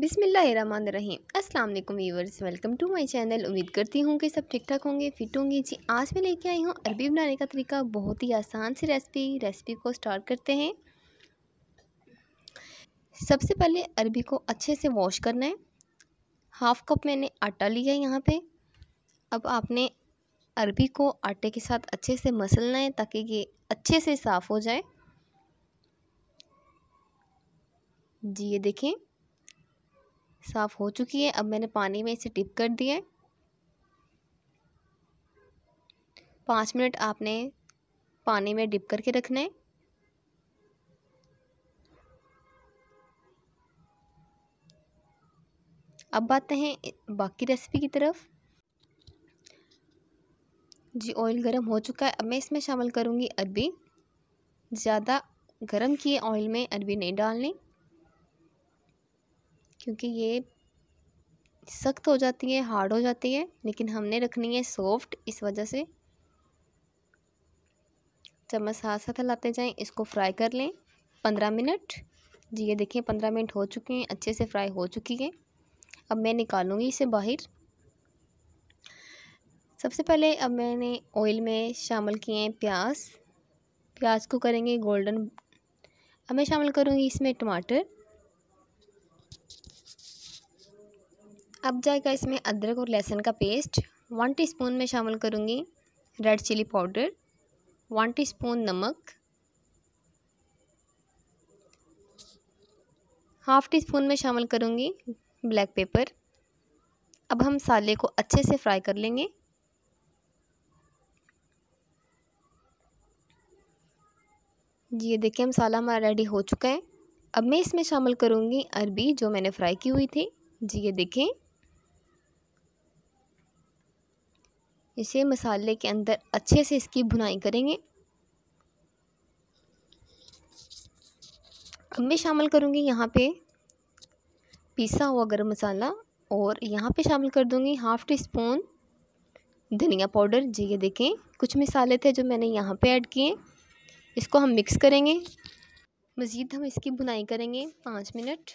बिसमीम अस्सलाम वालेकुम viewers welcome to my channel उम्मीद करती हूँ कि सब ठीक ठाक होंगे फिट होंगे जी आज मैं लेके आई हूँ अरबी बनाने का तरीका बहुत ही आसान सी रेसिपी रेसिपी को स्टार्ट करते हैं सबसे पहले अरबी को अच्छे से वॉश करना है हाफ़ कप मैंने आटा लिया यहाँ पर अब आपने अरबी को आटे के साथ अच्छे से मसलना है ताकि ये अच्छे से साफ़ हो जाए जी ये देखें साफ़ हो चुकी है अब मैंने पानी में इसे डिप कर दिया है पाँच मिनट आपने पानी में डिप करके रखना है अब आते हैं बाकी रेसिपी की तरफ जी ऑयल गरम हो चुका है अब मैं इसमें शामिल करूँगी अरबी ज़्यादा गरम किए ऑयल में अरबी नहीं डालनी क्योंकि ये सख्त हो जाती है हार्ड हो जाती है लेकिन हमने रखनी है सॉफ्ट इस वजह से चम्मच साथ साथ हिलाते जाएं इसको फ्राई कर लें पंद्रह मिनट जी ये देखिए पंद्रह मिनट हो चुके हैं अच्छे से फ्राई हो चुकी है अब मैं निकालूंगी इसे बाहर सबसे पहले अब मैंने ऑयल में शामिल किए हैं प्याज प्याज को करेंगे गोल्डन अब मैं शामिल करूँगी इसमें टमाटर अब जाएगा इसमें अदरक और लहसुन का पेस्ट वन टीस्पून में शामिल करूँगी red chilli powder one teaspoon नमक हाफ़ टी स्पून में शामिल करूँगी ब्लैक पेपर अब हम मसाले को अच्छे से फ्राई कर लेंगे जी ये देखिए मसाला हमारा रेडी हो चुका है अब मैं इसमें शामिल करूँगी अरबी जो मैंने फ्राई की हुई थी जी ये देखें इसे मसाले के अंदर अच्छे से इसकी भुनाई करेंगे अब मैं शामिल करूँगी यहाँ पे पीसा हुआ गरम मसाला और यहाँ पे शामिल कर दूँगी हाफ़ टी स्पून धनिया पाउडर जी ये देखें कुछ मिसाले थे जो मैंने यहाँ पे ऐड किए इसको हम मिक्स करेंगे मज़ीद हम इसकी भुनाई करेंगे पाँच मिनट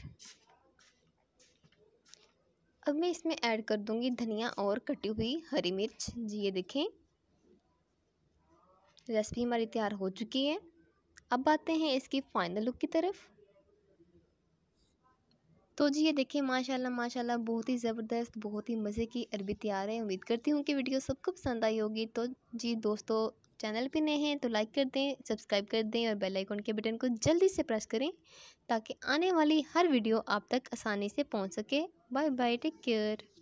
अब मैं इसमें ऐड कर दूंगी धनिया और कटी हुई हरी मिर्च जी ये देखें रेसिपी हमारी तैयार हो चुकी है अब आते हैं इसकी फाइनल लुक की तरफ तो जी ये देखें माशाल्लाह माशाल्लाह बहुत ही ज़बरदस्त बहुत ही मज़े की अरबी तैयार है उम्मीद करती हूँ कि वीडियो सबको पसंद आई होगी तो जी दोस्तों चैनल पे नए हैं तो लाइक कर दें सब्सक्राइब कर दें और बेल आइकॉन के बटन को जल्दी से प्रेस करें ताकि आने वाली हर वीडियो आप तक आसानी से पहुंच सके बाय बाय टेक केयर